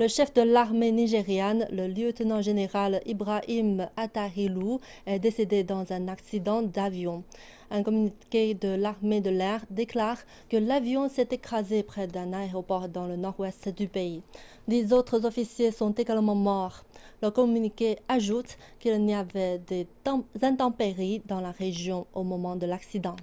Le chef de l'armée nigériane, le lieutenant général Ibrahim Atahilou, est décédé dans un accident d'avion. Un communiqué de l'armée de l'air déclare que l'avion s'est écrasé près d'un aéroport dans le nord-ouest du pays. Dix autres officiers sont également morts. Le communiqué ajoute qu'il y avait des intempéries dans la région au moment de l'accident.